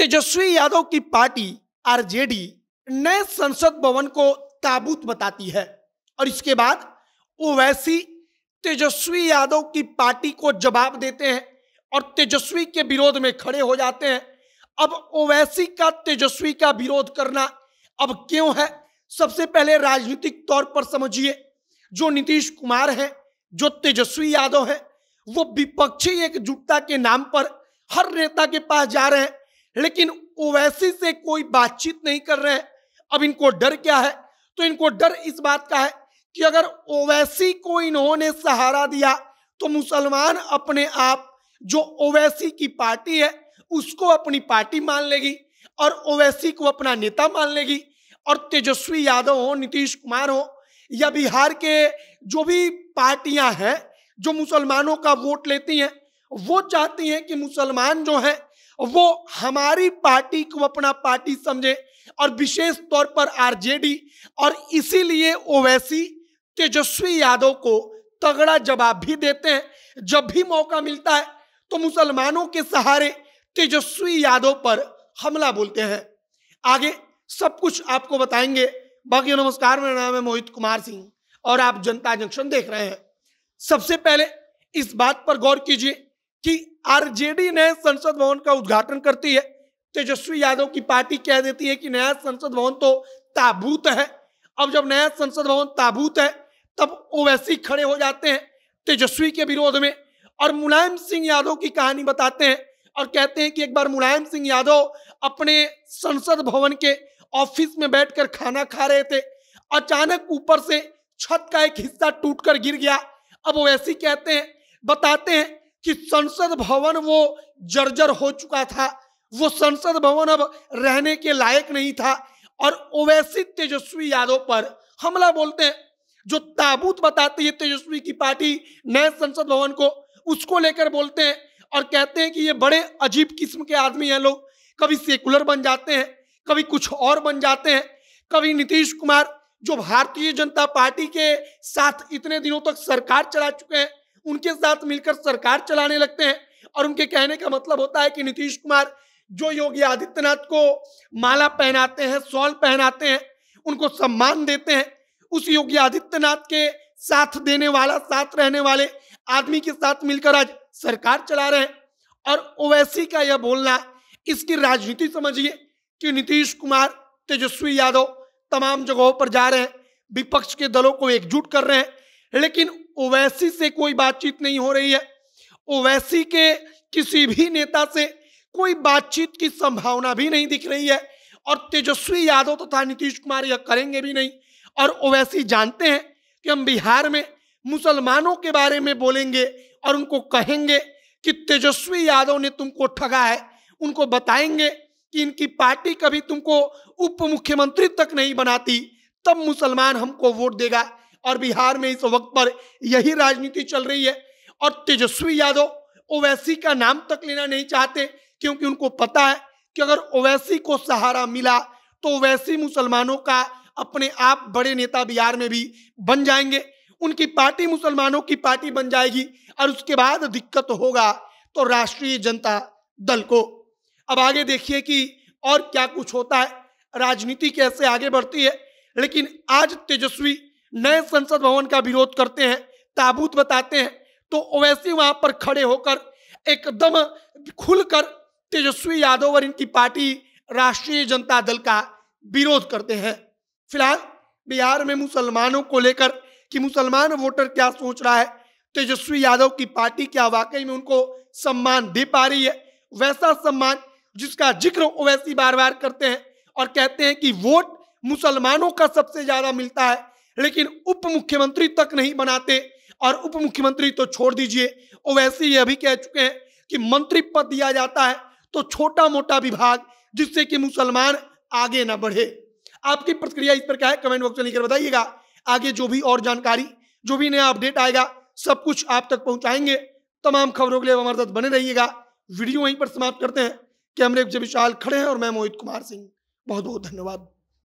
तेजस्वी यादव की party RJD नए संसद भवन को ताबूत बताती है और इसके बाद ओवैसी तेजस्वी यादव की पार्टी को जवाब देते हैं और तेजस्वी के विरोध में खड़े हो जाते हैं अब ओवैसी का तेजस्वी का विरोध करना अब क्यों है सबसे पहले राजनीतिक तौर पर समझिए जो नीतीश कुमार है जो तेजस्वी यादव है वो विपक्षी एकजुटता के नाम पर हर नेता के पास जा रहे हैं लेकिन ओवैसी से कोई बातचीत नहीं कर रहे हैं अब इनको डर क्या है तो इनको डर इस बात का है कि अगर ओवैसी को इन्होंने सहारा दिया तो मुसलमान अपने आप जो ओवैसी की पार्टी है उसको अपनी पार्टी मान लेगी और ओवैसी को अपना नेता मान लेगी और तेजस्वी यादव हो नीतीश कुमार हो या बिहार के जो भी पार्टियां हैं जो मुसलमानों का वोट लेती हैं वो चाहती हैं कि मुसलमान जो हैं वो हमारी पार्टी को अपना पार्टी समझे और विशेष तौर पर आरजेडी और इसीलिए ओवैसी तेजस्वी यादव को तगड़ा जवाब भी देते हैं जब भी मौका मिलता है तो मुसलमानों के सहारे तेजस्वी यादव पर हमला बोलते हैं आगे सब कुछ आपको बताएंगे बाकी नमस्कार मेरा नाम है मोहित कुमार सिंह और आप जनता जंक्शन देख रहे हैं सबसे पहले इस बात पर गौर कीजिए कि आरजेडी ने संसद भवन का उद्घाटन करती है तेजस्वी यादव की पार्टी कह देती है कि नया संसद भवन तो ताबूत है अब जब नया संसद भवन ताबूत है तब ओवैसी खड़े हो जाते हैं तेजस्वी के विरोध में और मुलायम सिंह यादव की कहानी बताते हैं और कहते हैं कि एक बार मुलायम सिंह यादव अपने संसद भवन के ऑफिस में बैठकर खाना खा रहे थे अचानक ऊपर से छत का एक हिस्सा टूटकर गिर गया अब ओवैसी कहते हैं बताते हैं कि संसद भवन वो जर्जर हो चुका था वो संसद भवन अब रहने के लायक नहीं था और ओवैसी तेजस्वी यादव पर हमला बोलते हैं जो ताबूत बताती है तेजस्वी की पार्टी नए संसद भवन को उसको लेकर बोलते हैं और कहते हैं कि ये बड़े अजीब किस्म के आदमी हैं लोग कभी सेकुलर बन जाते हैं कभी कुछ और बन जाते हैं कभी नीतीश कुमार जो भारतीय जनता पार्टी के साथ इतने दिनों तक सरकार चला चुके हैं उनके साथ मिलकर सरकार चलाने लगते हैं और उनके कहने का मतलब होता है कि नीतीश कुमार जो योगी आदित्यनाथ को माला पहनाते हैं सॉल पहनाते हैं उनको सम्मान देते हैं उस योगी आदित्यनाथ के साथ देने वाला साथ रहने वाले आदमी के साथ मिलकर आज सरकार चला रहे हैं और ओवैसी का यह बोलना इसकी राजनीति समझिए कि नीतीश कुमार तेजस्वी यादव तमाम जगहों पर जा रहे हैं विपक्ष के दलों को एकजुट कर रहे हैं लेकिन ओवैसी से कोई बातचीत नहीं हो रही है ओवैसी के किसी भी नेता से कोई बातचीत की संभावना भी नहीं दिख रही है और तेजस्वी यादव तथा तो नीतीश कुमार यह करेंगे भी नहीं और ओवैसी जानते हैं कि हम बिहार में मुसलमानों के बारे में बोलेंगे और उनको कहेंगे कि तेजस्वी यादव ने तुमको ठगा है उनको बताएंगे कि इनकी पार्टी कभी तुमको उप मुख्यमंत्री तक नहीं बनाती तब मुसलमान हमको वोट देगा और बिहार में इस वक्त पर यही राजनीति चल रही है और तेजस्वी यादव ओवैसी का नाम तक लेना नहीं चाहते क्योंकि उनको पता है कि अगर ओवैसी को सहारा मिला तो ओवैसी मुसलमानों का अपने आप बड़े नेता बिहार में भी बन जाएंगे उनकी पार्टी मुसलमानों की पार्टी बन जाएगी और उसके बाद दिक्कत होगा तो राष्ट्रीय जनता दल को अब आगे देखिए कि और क्या कुछ होता है राजनीति कैसे आगे बढ़ती है लेकिन आज तेजस्वी नए संसद भवन का विरोध करते हैं ताबूत बताते हैं तो ओवैसी वहां पर खड़े होकर एकदम खुलकर तेजस्वी यादव और इनकी पार्टी राष्ट्रीय जनता दल का विरोध करते हैं फिलहाल बिहार में मुसलमानों को लेकर कि मुसलमान वोटर क्या सोच रहा है तेजस्वी यादव की पार्टी क्या वाकई में उनको सम्मान दे पा रही है वैसा सम्मान जिसका जिक्र ओवैसी बार बार करते हैं और कहते हैं कि वोट मुसलमानों का सबसे ज्यादा मिलता है लेकिन उप मुख्यमंत्री तक नहीं बनाते और उप मुख्यमंत्री तो छोड़ दीजिए और वैसे ही अभी कह चुके हैं कि मंत्री पद दिया जाता है तो छोटा मोटा विभाग जिससे कि मुसलमान आगे ना बढ़े आपकी प्रतिक्रिया इस पर क्या है कमेंट बॉक्स में लिखकर बताइएगा आगे जो भी और जानकारी जो भी नया अपडेट आएगा सब कुछ आप तक पहुंचाएंगे तमाम खबरों के लिए हमारे साथ बने रहिएगा वीडियो वहीं पर समाप्त करते हैं कैमरे जब विशाल खड़े हैं और मैं मोहित कुमार सिंह बहुत बहुत धन्यवाद